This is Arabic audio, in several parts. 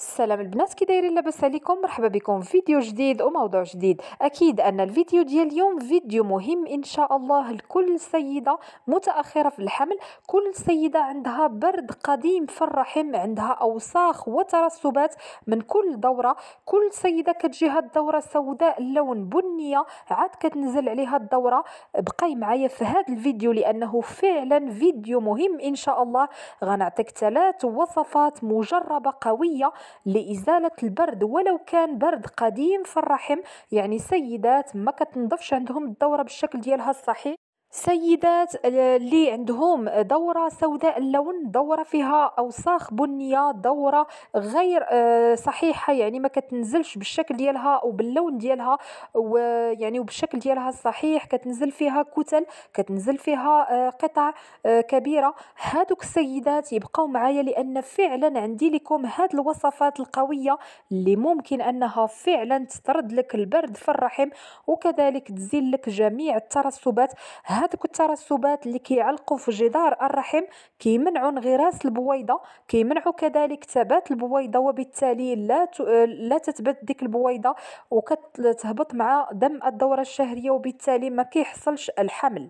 السلام البنات كي دايرين لاباس عليكم مرحبا بكم فيديو جديد وموضوع جديد اكيد ان الفيديو ديال اليوم فيديو مهم ان شاء الله لكل سيده متاخره في الحمل كل سيده عندها برد قديم في الرحم عندها اوساخ وترسبات من كل دوره كل سيده كتجيها الدوره سوداء اللون بنيه عاد كتنزل عليها الدوره بقاي معايا في هذا الفيديو لانه فعلا فيديو مهم ان شاء الله غنعطيك ثلاث وصفات مجربه قويه لإزالة البرد ولو كان برد قديم في الرحم يعني سيدات ما كتنضفش عندهم الدورة بالشكل ديالها الصحيح سيدات اللي عندهم دورة سوداء اللون دورة فيها أوساخ بنية دورة غير آه، صحيحة يعني ما كتنزلش بالشكل ديالها وباللون ديالها ويعني وبالشكل ديالها الصحيح كتنزل فيها كتل كتنزل فيها آه، قطع آه، كبيرة هادوك السيدات يبقاو معايا لأن فعلا عندي لكم هاد الوصفات القوية اللي ممكن أنها فعلا تطرد لك البرد في الرحم وكذلك تزيل لك جميع الترسبات هذوك الترسبات اللي كيعلقوا في جدار الرحم كيمنعوا انغراس البويضه كيمنعوا كذلك ثبات البويضه وبالتالي لا لا تثبت ديك البويضه وكتهبط مع دم الدوره الشهريه وبالتالي ما كيحصلش الحمل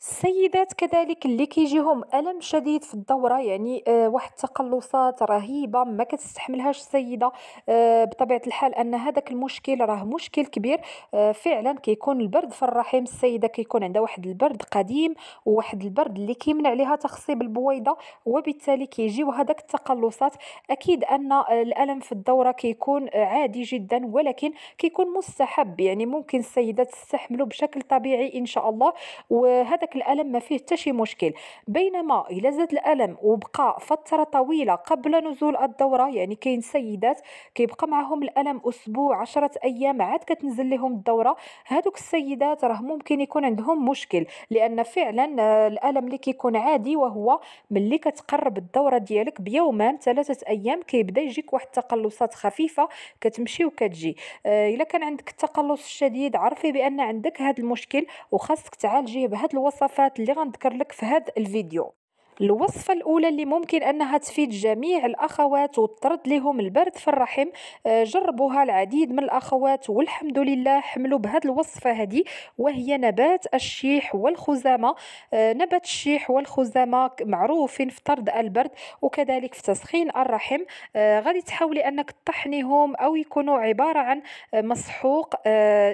السيدات كذلك اللي كيجيهم الم شديد في الدوره يعني آه واحد التقلصات رهيبه ما كتستحملهاش السيده آه بطبيعه الحال ان هذاك المشكل راه مشكل كبير آه فعلا كيكون البرد في الرحم السيده كيكون عندها واحد البرد قديم وواحد البرد اللي كيمنع لها تخصيب البويضه وبالتالي كيجيو هذاك التقلصات اكيد ان آه، الالم في الدوره كيكون آه، عادي جدا ولكن كيكون مستحب يعني ممكن السيدات تستحملو بشكل طبيعي ان شاء الله وهذا ذاك الالم ما فيه حتى شي مشكل بينما الا زاد الالم وبقى فتره طويله قبل نزول الدوره يعني كاين سيدات كيبقى معاهم الالم اسبوع عشرة ايام عاد كتنزل لهم الدوره هادوك السيدات راه ممكن يكون عندهم مشكل لان فعلا الالم اللي كيكون عادي وهو ملي كتقرب الدوره ديالك بيومان ثلاثه ايام كيبدا يجيك واحد التقلصات خفيفه كتمشي وكتجي الا كان عندك التقلص الشديد عرفي بان عندك هذا المشكل وخاصك تعالجيه بهذا الوصف الصفات اللي غنذكر لك في هذا الفيديو الوصفة الأولى اللي ممكن أنها تفيد جميع الأخوات وتطرد لهم البرد في الرحم آه، جربوها العديد من الأخوات والحمد لله حملوا بهذه الوصفة هذه وهي نبات الشيح والخزامة آه، نبات الشيح والخزامة معروفين في طرد البرد وكذلك في تسخين الرحم آه، غادي تحاولي أنك تطحنيهم أو يكونوا عبارة عن مسحوق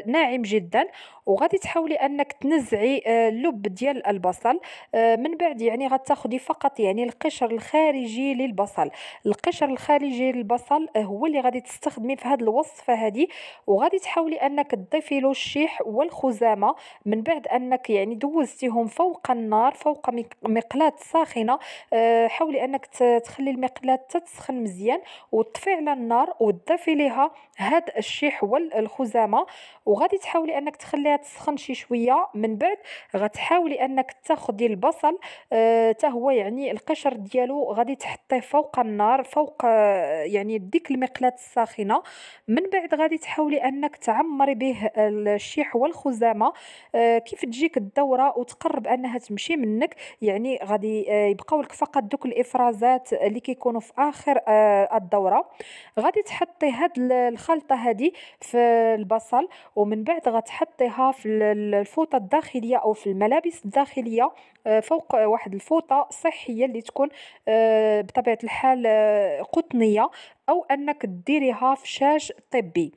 ناعم جدا وغادي تحاولي أنك تنزعي اللب ديال البصل من بعد يعني غتاخدي الخارجي فقط يعني القشر الخارجي للبصل القشر الخارجي للبصل آه، هو اللي غادي تستخدمي في هذه الوصفه هذه وغادي تحاولي انك تضيفي له الشيح والخزامه من بعد انك يعني دوزتيهم فوق النار فوق مقلاه ساخنه آه، حاولي انك تخلي المقلاه تتسخن مزيان وتطفي على النار وتضيفي ليها هذا الشيح والخزامه وغادي تحاولي انك تخليها تسخن شي شويه من بعد غتحاولي انك تاخدي البصل حتى آه، هو هو يعني القشر ديالو غادي تحطيه فوق النار فوق آه، يعني ديك المقلاة الساخنة من بعد غادي تحاولي انك تعمري به الشيح والخزامة آه، كيف تجيك الدورة وتقرب انها تمشي منك يعني غادي آه، يبقاو لك فقط دوك الافرازات اللي كيكونوا في اخر الدورة غادي تحطي هاد الخلطة هادي في البصل ومن بعد غتحطيها في الفوطة الداخلية او في الملابس الداخلية فوق واحد الفوطه صحيه اللي تكون آه، بطبيعه الحال آه، قطنيه او انك ديريها في شاش طبي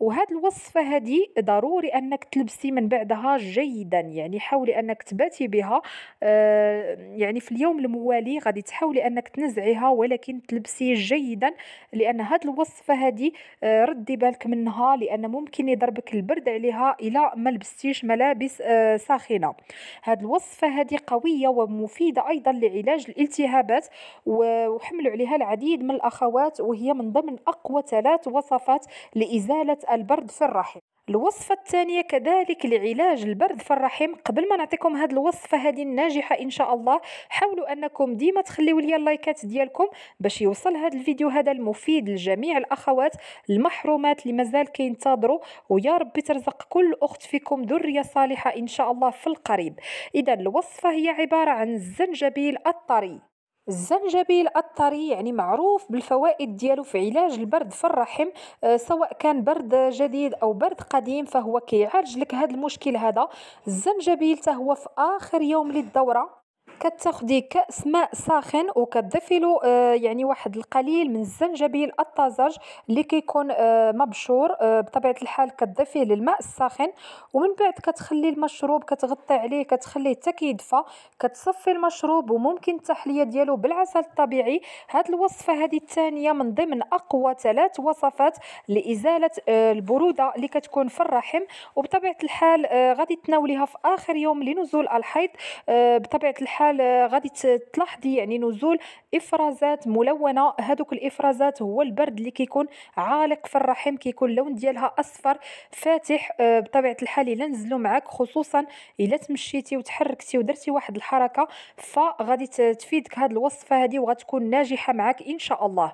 وهذه الوصفه هذه ضروري انك تلبسي من بعدها جيدا يعني حاولي انك تباتي بها آه، يعني في اليوم الموالي غادي تحاولي انك تنزعيها ولكن تلبسي جيدا لان هذه الوصفه هذه ردي بالك منها لان ممكن يضربك البرد عليها الى ما لبستيش ملابس ساخنه هذه الوصفه هذه قوية ومفيدة أيضا لعلاج الالتهابات وحملوا عليها العديد من الأخوات وهي من ضمن أقوى ثلاث وصفات لإزالة البرد في الرحم الوصفة الثانية كذلك لعلاج البرد في الرحم قبل ما نعطيكم هذه الوصفة هذه الناجحة إن شاء الله حاولوا أنكم ديما تخليوا لي اللايكات ديالكم باش يوصل هذا الفيديو هذا المفيد لجميع الأخوات المحرومات اللي مازال كينتظروا ويا رب ترزق كل أخت فيكم ذرية صالحة إن شاء الله في القريب إذا الوصفة هي عبارة عن الزنجبيل الطري الزنجبيل الطري يعني معروف بالفوائد ديالو في علاج البرد في الرحم أه سواء كان برد جديد او برد قديم فهو كيعالج لك هذا المشكل هذا الزنجبيل حتى هو في اخر يوم للدوره كتاخدي كاس ماء ساخن وكتضيفي له آه، يعني واحد القليل من الزنجبيل الطازج اللي كيكون آه، مبشور آه، بطبيعه الحال كتضيفيه للماء الساخن ومن بعد كتخلي المشروب كتغطي عليه كتخليه حتى كيدفى كتصفي المشروب وممكن التحليه ديالو بالعسل الطبيعي هاد الوصفه هذه الثانيه من ضمن اقوى ثلاث وصفات لازاله البروده اللي كتكون في الرحم وبطبيعه الحال غادي تناوليها في اخر يوم لنزول الحيض بطبيعه الحال الحال غادي تلاحظي يعني نزول افرازات ملونه هذوك الافرازات هو البرد اللي كيكون عالق في الرحم كيكون اللون ديالها اصفر فاتح آه، بطبيعه الحال الا نزلو معاك خصوصا الا تمشيتي وتحركتي ودرتي واحد الحركه فغادي تفيدك هذه الوصفه هذه وغتكون ناجحه معاك ان شاء الله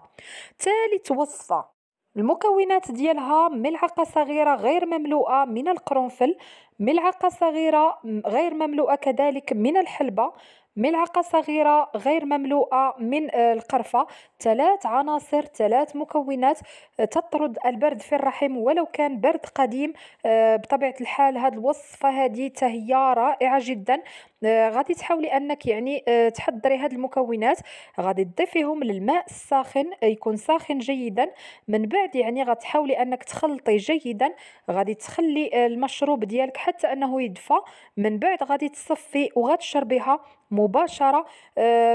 ثالث وصفه المكونات ديالها ملعقه صغيره غير مملوءه من القرنفل ملعقه صغيره غير مملوءه كذلك من الحلبه ملعقة صغيرة غير مملوءة من آه، القرفة ثلاث عناصر ثلاث مكونات آه، تطرد البرد في الرحم ولو كان برد قديم آه، بطبيعة الحال هذه الوصفة هذه تهي رائعة جدا آه، غادي تحاولي انك يعني آه، تحضري هاد المكونات غادي تضيفيهم للماء الساخن آه، يكون ساخن جيدا من بعد يعني غتحاولي انك تخلطي جيدا غادي تخلي المشروب ديالك حتى انه يدفى من بعد غادي تصفي وغتشربيها مباشره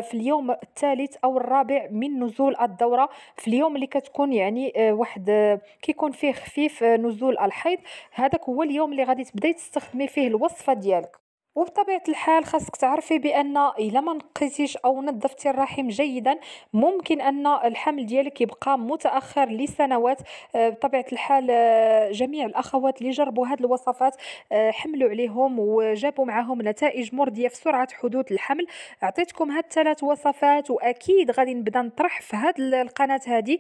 في اليوم الثالث او الرابع من نزول الدوره في اليوم اللي كتكون يعني واحد كيكون فيه خفيف نزول الحيض هذاك هو اليوم اللي غادي تبداي تستخدمي فيه الوصفه ديالك وبطبيعه الحال خاصك تعرفي بان الا ما نقيتيش او نظفتي الرحم جيدا ممكن ان الحمل ديالك يبقى متاخر لسنوات آه، بطبيعه الحال آه، جميع الاخوات اللي جربوا هذه الوصفات آه، حملوا عليهم وجابوا معهم نتائج مرضيه في سرعه حدوث الحمل عطيتكم هاد الثلاث وصفات واكيد غادي نبدا نطرح في هاد القناه هذه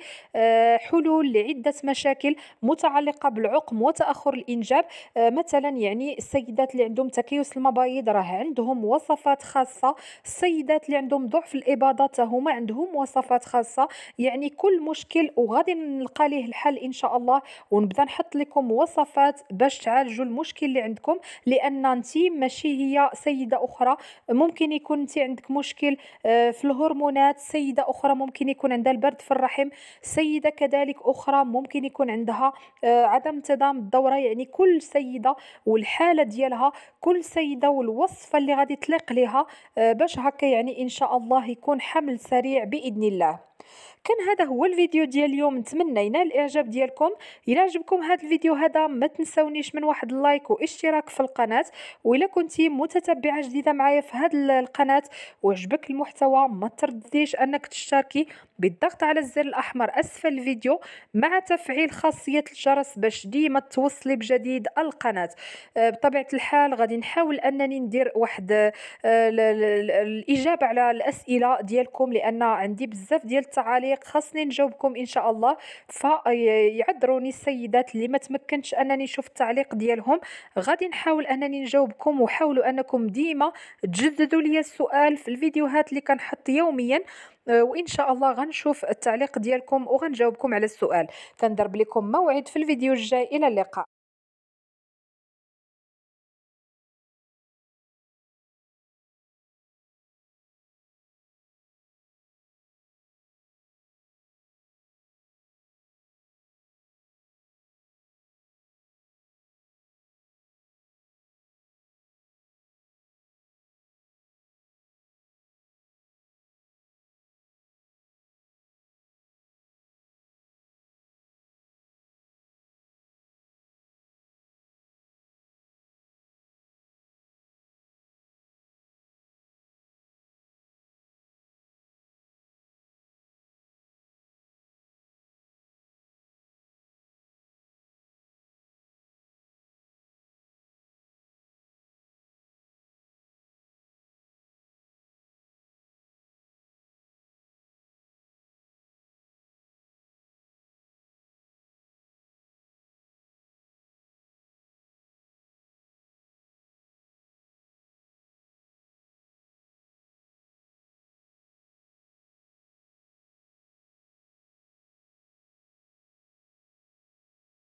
حلول لعده مشاكل متعلقه بالعقم وتاخر الانجاب مثلا يعني السيدات اللي عندهم تكيس المبايض السيد راه عندهم وصفات خاصه السيدات اللي عندهم ضعف الاباضه حتى هما عندهم وصفات خاصه يعني كل مشكل وغادي نلقى ليه الحل ان شاء الله ونبدا نحط لكم وصفات باش تعالجوا المشكل اللي عندكم لان انت ماشي هي سيده اخرى ممكن يكون انت عندك مشكل آه، في الهرمونات سيده اخرى ممكن يكون عندها البرد في الرحم سيده كذلك اخرى ممكن يكون عندها آه، عدم تدام الدوره يعني كل سيده والحاله ديالها كل سيده والوصفه اللي غادي تليق ليها آه، باش هكا يعني ان شاء الله يكون حمل سريع باذن الله كان هذا هو الفيديو ديال اليوم نتمنى ينال الاعجاب ديالكم الى عجبكم هذا الفيديو هذا ما تنساونيش من واحد اللايك واشتراك في القناه والا كنتي متتبعه جديده معايا في هذه القناه وعجبك المحتوى ما ترديش انك تشتركي بالضغط على الزر الاحمر اسفل الفيديو مع تفعيل خاصيه الجرس باش ديما توصلي بجديد القناه آه، بطبيعه الحال غادي نحاول انني ندير واحد آه، الاجابه على الاسئله ديالكم لان عندي بزاف ديال التعاليق خاصني نجاوبكم ان شاء الله فيعذروني السيدات اللي ما تمكنتش انني نشوف التعليق ديالهم غادي نحاول انني نجاوبكم وحاولوا انكم ديما تجددوا لي السؤال في الفيديوهات اللي كنحط يوميا آه، وان شاء الله غنشوف التعليق ديالكم وغنجاوبكم على السؤال كنضرب لكم موعد في الفيديو الجاي الى اللقاء